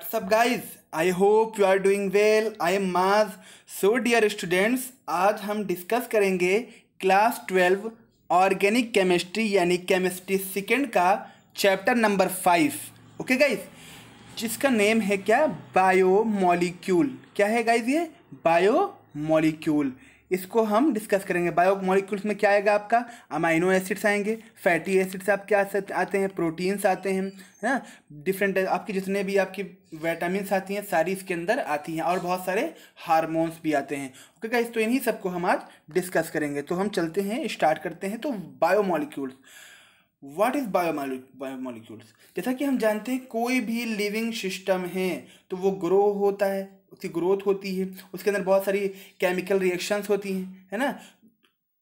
What's up guys? I hope you are doing well. I am Maz. So dear students, आज हम discuss करेंगे class twelve organic chemistry यानी chemistry second का chapter number five okay guys जिसका name है क्या bio molecule क्या है गाइज ये बायो मॉलिक्यूल इसको हम डिस्कस करेंगे बायो मॉलिक्यूल्स में क्या आएगा आपका अमाइनो एसिड्स आएंगे फैटी एसिड्स आपके आते हैं प्रोटीन्स आते हैं है ना डिफरेंट आपकी जितने भी आपकी विटामिन आती हैं सारी इसके अंदर आती हैं और बहुत सारे हारमोन्स भी आते हैं ओके okay, गाइस तो इन्हीं सबको हम आज डिस्कस करेंगे तो हम चलते हैं स्टार्ट करते हैं तो biomolecules what is bio bio molecules जैसा कि हम जानते हैं कोई भी लिविंग सिस्टम है तो वो ग्रो होता है उसकी ग्रोथ होती है उसके अंदर बहुत सारी केमिकल रिएक्शंस होती हैं है ना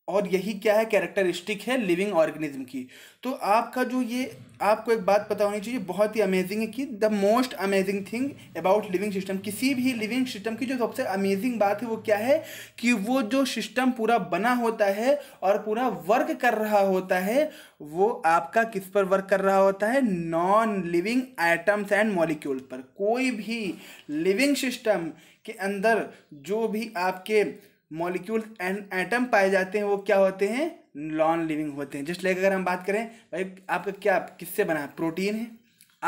और यही क्या है कैरेक्टरिस्टिक है लिविंग ऑर्गेनिज्म की तो आपका जो ये आपको एक बात पता होनी चाहिए बहुत ही अमेजिंग है कि the most amazing thing about living system किसी भी लिविंग सिस्टम की जो सबसे अमेजिंग बात है वो क्या है कि वो जो सिस्टम पूरा बना होता है और पूरा वर्क कर रहा होता है वो आपका किस पर वर्क कर रहा होता है non living items and molecule पर कोई भी लिविंग सिस्टम के अंदर जो भी आपके मॉलिक्यूल एंड एटम पाए जाते हैं वो क्या होते हैं नॉन लिविंग होते हैं जस्ट लाइक अगर हम बात करें भाई आपका क्या किससे बना है प्रोटीन है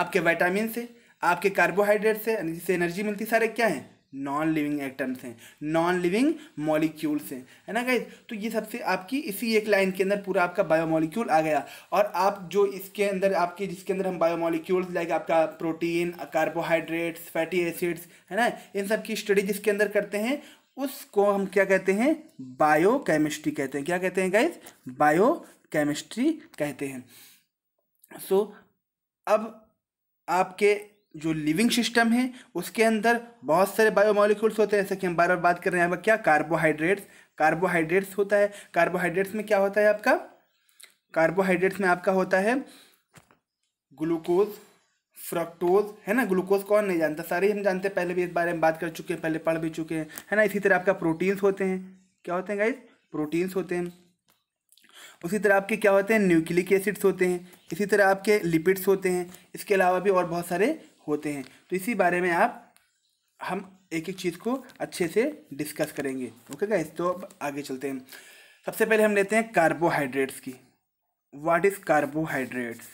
आपके वाइटामिन से आपके कार्बोहाइड्रेट से जिससे एनर्जी मिलती सारे क्या हैं नॉन लिविंग एटम्स हैं नॉन लिविंग मॉलिक्यूल्स हैं है ना गाइज तो ये सबसे आपकी इसी एक लाइन के अंदर पूरा आपका बायोमोलिक्यूल आ गया और आप जो इसके अंदर आपके जिसके अंदर हम बायोमोलिक्यूल्स लाइक आपका प्रोटीन कार्बोहाइड्रेट्स फैटी एसिड्स है ना इन सब की स्टडी जिसके अंदर करते हैं उसको हम क्या कहते हैं बायो केमिस्ट्री कहते हैं क्या कहते हैं गाइज बायो केमिस्ट्री कहते हैं सो so, अब आपके जो लिविंग सिस्टम है उसके अंदर बहुत सारे बायोमोलिक्यूल्स होते हैं जैसे कि हम बार बार बात कर रहे हैं यहाँ पर क्या कार्बोहाइड्रेट्स कार्बोहाइड्रेट्स होता है कार्बोहाइड्रेट्स में क्या होता है आपका कार्बोहाइड्रेट्स में आपका होता है ग्लूकोज फ्रक्टोज है ना ग्लूकोज कौन नहीं जानता सारे हम जानते हैं पहले भी इस बारे में बात कर चुके हैं पहले पढ़ भी चुके हैं है ना इसी तरह आपका प्रोटीन्स होते हैं क्या होते हैं गाइज प्रोटीन्स होते हैं उसी तरह आपके क्या होते हैं न्यूक्लिक एसिड्स होते हैं इसी तरह आपके लिपिड्स होते हैं इसके अलावा भी और बहुत सारे होते हैं तो इसी बारे में आप हम एक एक चीज़ को अच्छे से डिस्कस करेंगे ओके गाइज तो अब आगे चलते हैं सबसे पहले हम लेते हैं कार्बोहाइड्रेट्स की वाट इज़ कार्बोहाइड्रेट्स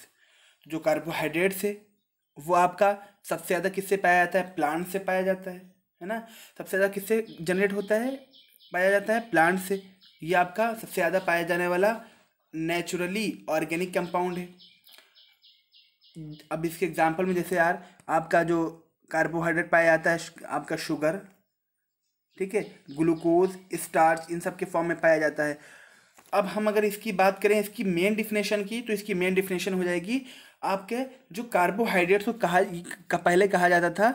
जो कार्बोहाइड्रेट्स है वो आपका सबसे ज़्यादा किससे पाया जाता है प्लांट से पाया जाता है है ना सबसे ज़्यादा किससे जनरेट होता है पाया जाता है प्लांट से ये आपका सबसे ज़्यादा पाया जाने वाला नेचुरली ऑर्गेनिक कंपाउंड है अब इसके एग्जांपल में जैसे यार आपका जो कार्बोहाइड्रेट पाया जाता है आपका शुगर ठीक है ग्लूकोज स्टार्च इन सब के फॉर्म में पाया जाता है अब हम अगर इसकी बात करें इसकी मेन डिफिनेशन की तो इसकी मेन डिफिनेशन हो जाएगी आपके जो कार्बोहाइड्रेट्स को कहा का पहले कहा जाता था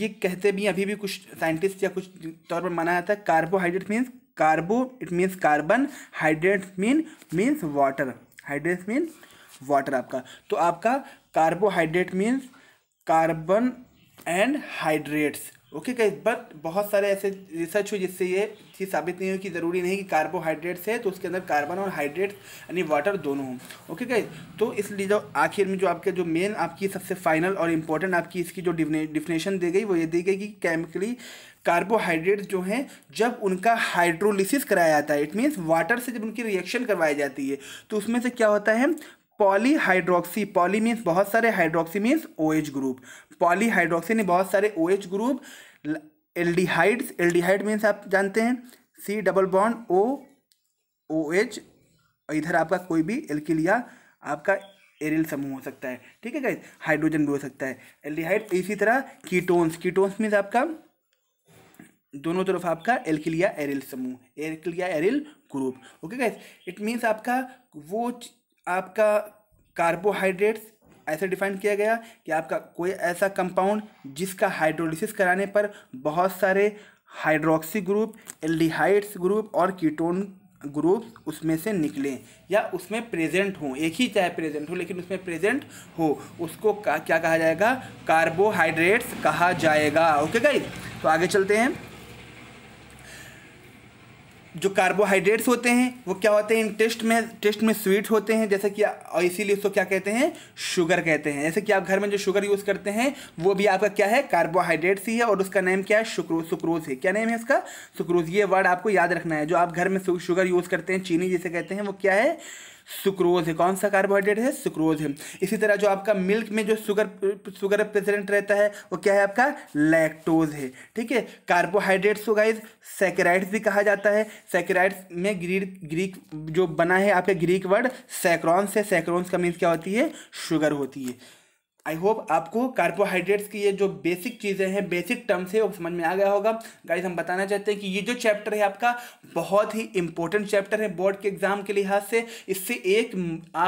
ये कहते भी अभी भी कुछ साइंटिस्ट या कुछ तौर पर माना जाता है carbohydrate means carbo it means carbon hydrate mean means water hydrate mean water आपका तो आपका carbohydrate means carbon and hydrates okay guys but बहुत सारे ऐसे रिसर्च हुई जिससे ये चीज़ साबित नहीं हुई कि ज़रूरी नहीं कि कार्बोहाइड्रेट्स है तो उसके अंदर कार्बन और हाइड्रेट्स यानी वाटर दोनों हों ओके गाइज तो इसलिए जो आखिर में जो आपके जो मेन आपकी सबसे फाइनल और इम्पोर्टेंट आपकी इसकी जो डिफिनेशन दी गई वो ये दी गई कि केमिकली कार्बोहाइड्रेट्स जो हैं जब उनका हाइड्रोलिसिस कराया जाता है इट मीन्स वाटर से जब उनकी रिएक्शन करवाई जाती है तो उसमें से क्या होता है पॉलीहाइड्रोक्सी पॉली मीन्स बहुत सारे hydroxy means O H group polyhydroxy ने बहुत सारे O H group aldehydes aldehyde means आप जानते हैं C double bond O O H इधर आपका कोई भी एल्किल या आपका एरियल समूह हो सकता है ठीक है गाइज हाइड्रोजन भी हो सकता है एल्डिहाइड इसी तरह कीटोन्स कीटोन्स मीन्स आपका दोनों तरफ आपका एल्किलिया एरिल समूह एल्किलिया aryl group okay guys it means आपका वो आपका कार्बोहाइड्रेट्स ऐसे डिफाइन किया गया कि आपका कोई ऐसा कंपाउंड जिसका हाइड्रोलिसिस कराने पर बहुत सारे हाइड्रोक्सी ग्रुप एल्डिहाइड्स ग्रुप और कीटोन ग्रुप उसमें से निकलें या उसमें प्रेजेंट हो एक ही चाहे प्रेजेंट हो लेकिन उसमें प्रेजेंट हो उसको क्या कहा जाएगा कार्बोहाइड्रेट्स कहा जाएगा ओके गाइस तो आगे चलते हैं जो कार्बोहाइड्रेट्स होते हैं वो क्या होते हैं टेस्ट में टेस्ट में स्वीट होते हैं जैसे कि और इसीलिए उसको क्या कहते हैं शुगर कहते हैं जैसे कि आप घर में जो शुगर यूज़ करते हैं वो भी आपका क्या है कार्बोहाइड्रेट्स ही है और उसका नेम क्या है शुक्रोज सुक्रोज है क्या नेम है इसका सुक्रोज ये वर्ड आपको याद रखना है जो आप घर में शुगर यूज़ करते हैं चीनी जिसे कहते हैं वो क्या है सुक्रोज है कौन सा कार्बोहाइड्रेट है सुक्रोज है इसी तरह जो आपका मिल्क में जो शुगर शुगर प्रेजेंट रहता है वो क्या है आपका लैक्टोज है ठीक है कार्बोहाइड्रेट्स को गाइज सेक्राइड्स भी कहा जाता है सेक्राइड्स में ग्रीक ग्रीक जो बना है आपका ग्रीक वर्ड सैक्रॉन्स है सैक्रॉन्स का मीन्स क्या होती है शुगर होती है आई होप आपको कार्बोहाइड्रेट्स की ये जो बेसिक चीज़ें हैं बेसिक टर्म्स है वो समझ में आ गया होगा गाइज हम बताना चाहते हैं कि ये जो चैप्टर है आपका बहुत ही इंपॉर्टेंट चैप्टर है बोर्ड के एग्जाम के लिहाज से इससे एक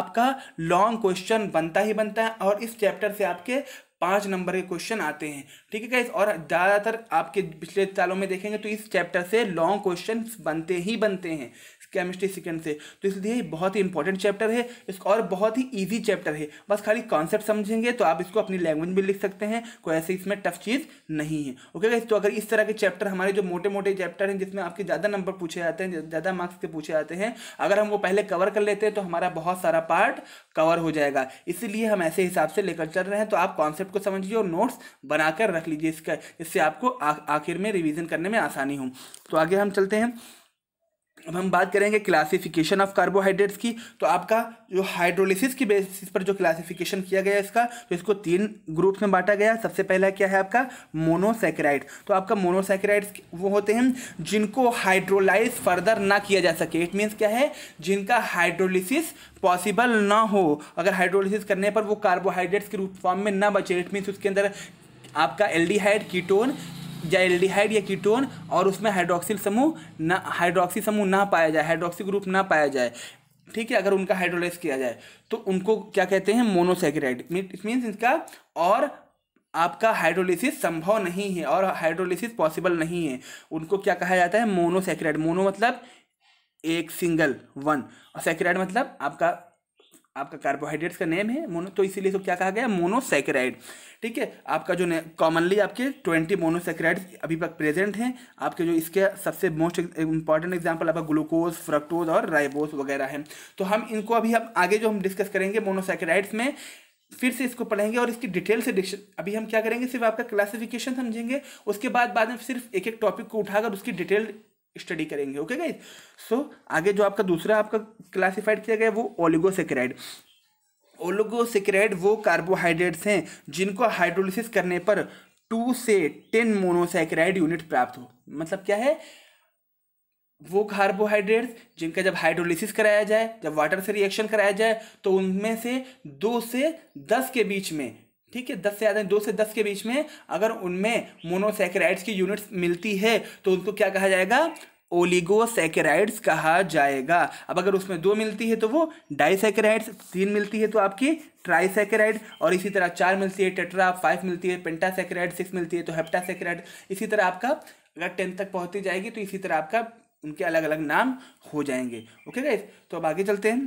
आपका लॉन्ग क्वेश्चन बनता ही बनता है और इस चैप्टर से आपके पाँच नंबर के क्वेश्चन आते हैं ठीक है गाइज और ज़्यादातर आपके पिछले सालों में देखेंगे तो इस चैप्टर से लॉन्ग क्वेश्चन बनते ही बनते हैं केमिस्ट्री सेकेंड से तो इसलिए बहुत ही इंपॉर्टेंट चैप्टर है इसका और बहुत ही ईजी चैप्टर है बस खाली कॉन्सेप्ट समझेंगे तो आप इसको अपनी लैंग्वेज में लिख सकते हैं कोई ऐसे इसमें टफ चीज़ नहीं है ओके गाइस तो अगर इस तरह के चैप्टर हमारे जो मोटे मोटे चैप्टर हैं जिसमें आपके ज़्यादा नंबर पूछे जाते हैं ज़्यादा मार्क्स के पूछे जाते हैं अगर हम वो पहले कवर कर लेते हैं तो हमारा बहुत सारा पार्ट कवर हो जाएगा इसीलिए हम ऐसे हिसाब से लेकर चल रहे हैं तो आप कॉन्सेप्ट को समझिए और नोट्स बनाकर रख लीजिए इसका इससे आपको आखिर में रिविज़न करने में आसानी हो तो आगे हम चलते हैं अब हम बात करेंगे क्लासिफिकेशन ऑफ कार्बोहाइड्रेट्स की तो आपका जो हाइड्रोलिसिस की बेसिस पर जो क्लासिफिकेशन किया गया इसका तो इसको तीन ग्रुप्स में बांटा गया सबसे पहला क्या है आपका मोनोसेक्राइड तो आपका मोनोसेक्राइड्स वो होते हैं जिनको हाइड्रोलाइज फर्दर ना किया जा सके इट मीन्स क्या है जिनका हाइड्रोलिसिस पॉसिबल ना हो अगर हाइड्रोलिसिस करने पर वो कार्बोहाइड्रेट्स के रूप फॉर्म में ना बचे इट मीन्स उसके अंदर आपका एल्डिहाइड कीटोन या एल्डिहाइड या कीटोन और उसमें हाइड्रोक्सिल समूह ना हाइड्रोक्सी समूह ना पाया जाए हाइड्रोक्सी ग्रुप ना पाया जाए ठीक है अगर उनका हाइड्रोलाइज किया जाए तो उनको क्या कहते हैं मोनोसेक्राइड इट मीन्स इनका और आपका हाइड्रोलिसिस संभव नहीं है और हाइड्रोलिसिस पॉसिबल नहीं है उनको क्या कहा जाता है मोनोसेक्राइड मोनो मतलब एक सिंगल वन और सेक्राइड मतलब आपका आपका कार्बोहाइड्रेट्स का नेम है मोनो तो इसीलिए इसको क्या कहा गया मोनोसेक्राइड ठीक है आपका जो कॉमनली आपके ट्वेंटी मोनोसेक्राइड अभी तक प्रेजेंट हैं आपके जो इसके सबसे मोस्ट इंपॉर्टेंट एग्जांपल आपका ग्लूकोज फ्रक्टोज और राइबोस वगैरह हैं तो हम इनको अभी हम आगे जो हम डिस्कस करेंगे मोनोसेक्राइड्स में फिर से इसको पढ़ेंगे और इसकी डिटेल से अभी हम क्या करेंगे सिर्फ आपका क्लासिफिकेशन समझेंगे उसके बाद बाद में सिर्फ एक एक टॉपिक को उठाकर उसकी डिटेल स्टडी करेंगे ओके गाइज सो आगे जो आपका दूसरा आपका क्लासिफाइड किया गया वो ओलिगोसेक्राइड ओलिगोसेक्राइड वो कार्बोहाइड्रेट्स हैं जिनको हाइड्रोलिसिस करने पर टू से टेन मोनोसेक्राइड यूनिट प्राप्त हो मतलब क्या है वो कार्बोहाइड्रेट्स जिनका जब हाइड्रोलिसिस कराया जाए जब वाटर से रिएक्शन कराया जाए तो उनमें से दो से दस के बीच में ठीक है दस से ज़्यादा दो से दस के बीच में अगर उनमें मोनोसेकेराइड्स की यूनिट्स मिलती है तो उनको क्या कहा जाएगा ओलिगोसेकेराइड्स कहा जाएगा अब अगर उसमें दो मिलती है तो वो डाइसेकेराइड्स तीन मिलती है तो आपकी ट्राइसेकेराइड और इसी तरह चार मिलती है टेट्रा फाइव मिलती है पेंटासेकेराइड सिक्स मिलती है तो हेप्टासेकेराइड इसी तरह आपका अगर टेंथ तक पहुंची जाएगी तो इसी तरह आपका उनके अलग अलग नाम हो जाएंगे ओके गाइज तो अब आगे चलते हैं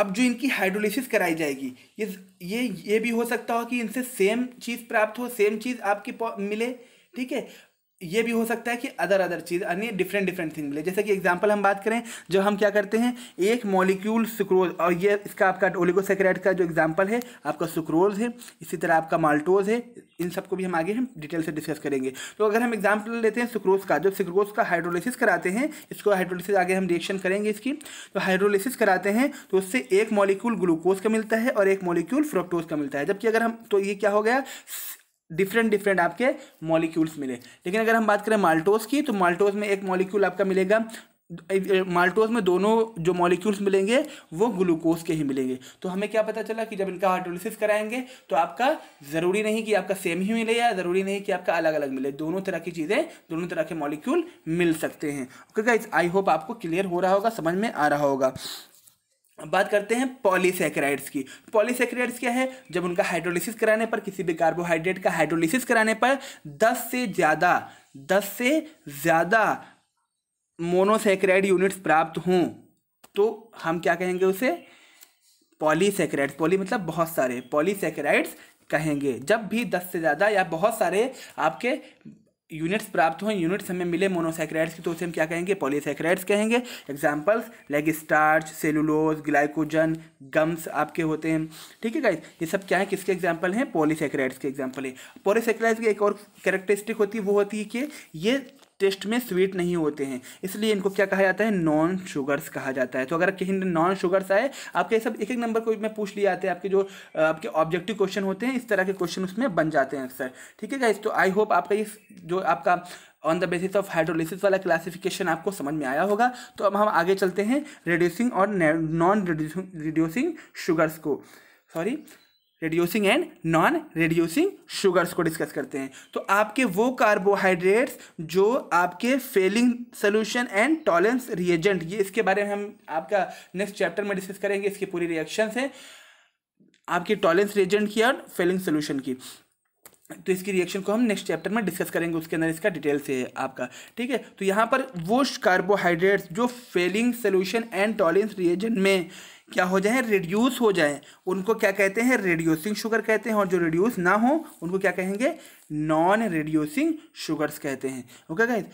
अब जो इनकी हाइड्रोलिसिस कराई जाएगी ये ये ये भी हो सकता हो कि इनसे सेम चीज़ प्राप्त हो सेम चीज़ आपके मिले ठीक है ये भी हो सकता है कि अदर अदर चीज़ अन्य डिफरेंट डिफरेंट थिंग मिले जैसे कि एग्जांपल हम बात करें जो हम क्या करते हैं एक मॉलिक्यूल सुक्रोज और ये इसका आपका ओलिगोसेक्राइड का जो एग्जांपल है आपका सुक्रोज है इसी तरह आपका माल्टोज है इन सबको भी हम आगे हम डिटेल से डिस्कस करेंगे तो अगर हम एग्जाम्पल लेते हैं सुक्रोज का जो सुक्रोज का हाइड्रोलिसिस कराते हैं इसको हाइड्रोलिसिस आगे हम रिएक्शन करेंगे इसकी तो हाइड्रोलिसिस कराते हैं तो उससे एक मॉलिक्यूल ग्लूकोज का मिलता है और एक मॉलिक्यूल फ्रोक्टोज का मिलता है जबकि अगर हम तो ये क्या हो गया डिफरेंट डिफरेंट आपके मॉलिक्यूल्स मिले लेकिन अगर हम बात करें माल्टोज की तो माल्टोज में एक मॉलिक्यूल आपका मिलेगा माल्टोज में दोनों जो मॉलिक्यूल्स मिलेंगे वो ग्लूकोज के ही मिलेंगे तो हमें क्या पता चला कि जब इनका हाइड्रोलिसिस कराएंगे तो आपका ज़रूरी नहीं कि आपका सेम ही मिले या ज़रूरी नहीं कि आपका अलग अलग मिले दोनों तरह की चीज़ें दोनों तरह के मॉलिक्यूल मिल सकते हैं ओके गाइस आई होप आपको क्लियर हो रहा होगा समझ में आ रहा होगा बात करते हैं पॉलीसेक्राइड्स की पॉलीसेक्राइड्स क्या है जब उनका हाइड्रोलिसिस कराने पर किसी भी कार्बोहाइड्रेट का हाइड्रोलिसिस कराने पर 10 से ज़्यादा 10 से ज़्यादा मोनोसेक्राइड यूनिट्स प्राप्त हों तो हम क्या कहेंगे उसे पॉलीसेक्राइड्स पॉली मतलब बहुत सारे पॉलीसेक्राइड्स कहेंगे जब भी दस से ज़्यादा या बहुत सारे आपके यूनिट्स प्राप्त हों यूनिट्स हमें मिले मोनोसेक्राइड्स की तो उसे हम क्या कहेंगे पॉलीसेक्राइड्स कहेंगे examples like starch cellulose glycogen gums आपके होते हैं ठीक है गाइज ये सब क्या है किसके एग्जाम्पल हैं पॉलीसेक्राइड्स के एग्जाम्पल है पॉलीसेक्राइड्स की एक और कैरेक्टरिस्टिक होती है वो होती है कि ये टेस्ट में स्वीट नहीं होते हैं इसलिए इनको क्या कहा जाता है नॉन शुगर्स कहा जाता है तो अगर कहीं नॉन शुगर्स आए आपके सब एक एक नंबर को मैं पूछ लिए आते हैं आपके जो आपके ऑब्जेक्टिव क्वेश्चन होते हैं इस तरह के क्वेश्चन उसमें बन जाते हैं अक्सर ठीक है तो आई होप आपका ये जो आपका on the basis of hydrolysis वाला क्लासिफिकेशन आपको समझ में आया होगा तो अब हम आगे चलते हैं रिड्यूसिंग और नॉन रिड्यूसिंग शुगर्स को sorry reducing and non reducing sugars को डिस्कस करते हैं तो आपके वो कार्बोहाइड्रेट्स जो आपके Fehling solution and Tollens reagent ये इसके बारे में हम आपका नेक्स्ट चैप्टर में डिस्कस करेंगे इसकी पूरी रिएक्शंस हैं आपके टॉलेंस रिएजेंट की और फेलिंग सोल्यूशन की तो इसकी रिएक्शन को हम नेक्स्ट चैप्टर में डिस्कस करेंगे उसके अंदर इसका डिटेल से है आपका ठीक है तो यहाँ पर वो कार्बोहाइड्रेट्स जो Fehling solution and Tollens reagent में क्या हो जाए रिड्यूस हो जाए उनको क्या कहते हैं रिड्यूसिंग शुगर कहते हैं और जो रिड्यूस ना हो उनको क्या कहेंगे नॉन रिड्यूसिंग शुगर्स कहते हैं okay guys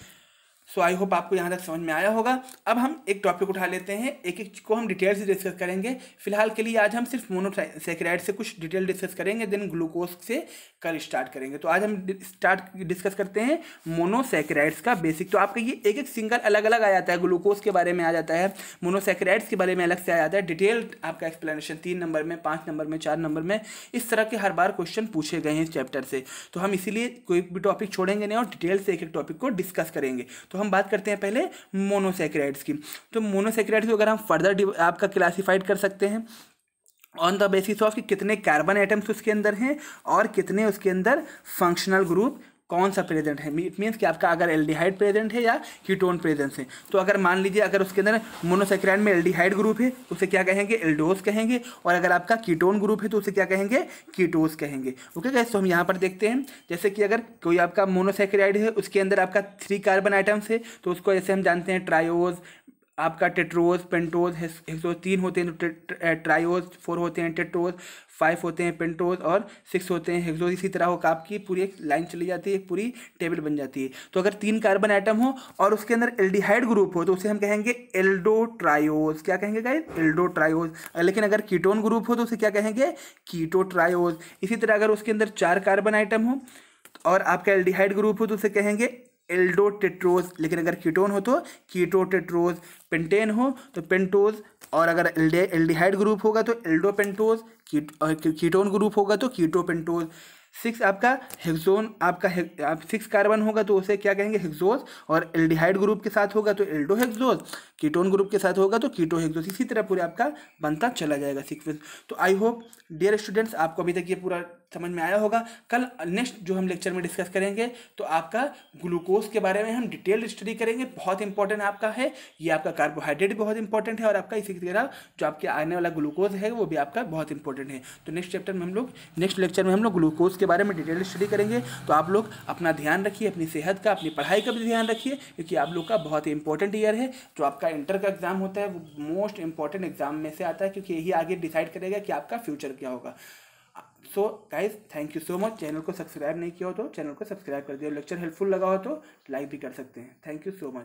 so I hope आपको यहाँ तक समझ में आया होगा अब हम एक टॉपिक उठा लेते हैं एक एक को हम डिटेल से डिस्कस करेंगे फिलहाल के लिए आज हम सिर्फ मोनोसेक्राइड से कुछ डिटेल डिस्कस करेंगे देन ग्लूकोज से कल स्टार्ट करेंगे तो आज हम स्टार्ट डिस्कस करते हैं मोनोसेक्राइड्स का बेसिक तो आपका ये एक एक सिंगल अलग अलग आ जाता है ग्लूकोज के बारे में आ जाता है मोनोसेक्राइड्स के बारे में अलग से आ जाता है डिटेल आपका एक्सप्लेनेशन तीन नंबर में पाँच नंबर में चार नंबर में इस तरह के हर बार क्वेश्चन पूछे गए हैं इस चैप्टर से तो हम इसीलिए कोई भी टॉपिक छोड़ेंगे नहीं और डिटेल से एक एक टॉपिक को डिस्कस करेंगे तो तो हम बात करते हैं पहले मोनोसेक्राइड्स की तो मोनोसेक्राइड्स को अगर हम फर्दर आपका क्लासीफाइड कर सकते हैं ऑन द बेसिस ऑफ कि कितने कार्बन एटम्स उसके अंदर हैं और कितने उसके अंदर फंक्शनल ग्रुप कौन सा प्रेजेंट है इट मीन्स कि आपका अगर एल्डिहाइड प्रेजेंट है या कीटोन प्रेजेंट है तो अगर मान लीजिए अगर उसके अंदर मोनोसेक्राइड में एल्डिहाइड ग्रुप है उसे क्या कहेंगे एल्डोस कहेंगे और अगर आपका कीटोन ग्रुप है तो उसे क्या कहेंगे कीटोस कहेंगे ओके तो गैस तो हम यहाँ पर देखते हैं जैसे कि अगर कोई आपका मोनोसेक्राइड है उसके अंदर आपका थ्री कार्बन आइटम्स है तो उसको जैसे हम जानते हैं ट्रायोज आपका टेट्रोज पेंटोज हेक्सोज तीन होते हैं तो ट्रायोज फोर होते हैं टेट्रोज फाइव होते हैं पेंटोज और सिक्स होते हैं हेक्सोज इसी तरह होकर आपकी पूरी एक लाइन चली जाती है एक पूरी टेबल बन जाती है तो अगर तीन कार्बन आइटम हो और उसके अंदर एल्डिहाइड ग्रुप हो तो उसे हम कहेंगे एल्डोट्रायोज क्या कहेंगे गाइज एल्डोट्रायोज लेकिन अगर कीटोन ग्रुप हो तो उसे क्या कहेंगे कीटोट्रायोज इसी तरह अगर उसके अंदर चार कार्बन आइटम हो और आपका एल्डिहाइड ग्रुप हो तो उसे कहेंगे एल्डोटेट्रोज लेकिन अगर कीटोन हो तो कीटोटेट्रोज पेंटेन हो तो पेंटोज और अगर एल्डिहाइड ग्रुप होगा तो एल्डो पेंटोज कीटोन ग्रुप होगा तो कीटोपेंटोज सिक्स आपका हेक्सोन आपका आप सिक्स कार्बन होगा तो उसे क्या कहेंगे हेक्सोज और एल्डिहाइड ग्रुप के साथ होगा तो एल्डो हेक्सोज कीटोन ग्रुप के साथ होगा तो कीटो हेक्सोज इसी तरह पूरे आपका बनता चला जाएगा सिक्वेंस तो आई होप डियर स्टूडेंट्स आपको अभी तक ये पूरा समझ में आया होगा कल नेक्स्ट जो हम लेक्चर में डिस्कस करेंगे तो आपका ग्लूकोज के बारे में हम डिटेल स्टडी करेंगे बहुत इंपॉर्टेंट आपका है ये आपका कार्बोहाइड्रेट भी बहुत इंपॉर्टेंट है और आपका इसी तरह जो आपके आने वाला ग्लूकोज है वो भी आपका बहुत इंपॉर्टेंट है तो नेक्स्ट चैप्टर में हम लोग नेक्स्ट लेक्चर में हम लोग ग्लूकोज के बारे में डिटेल स्टडी करेंगे तो आप लोग अपना ध्यान रखिए अपनी सेहत का अपनी पढ़ाई का भी ध्यान रखिए क्योंकि आप लोग का बहुत ही इंपॉर्टेंट ईयर है जो आपका इंटर का एग्जाम होता है वो मोस्ट इंपॉर्टेंट एग्जाम में से आता है क्योंकि यही आगे डिसाइड करेगा कि आपका फ्यूचर क्या होगा so guys thank you so much channel को सब्सक्राइब नहीं किया हो तो चैनल को सब्सक्राइब कर दिया लेक्चर हेल्पफुल लगा हो तो लाइक भी कर सकते हैं थैंक यू सो मच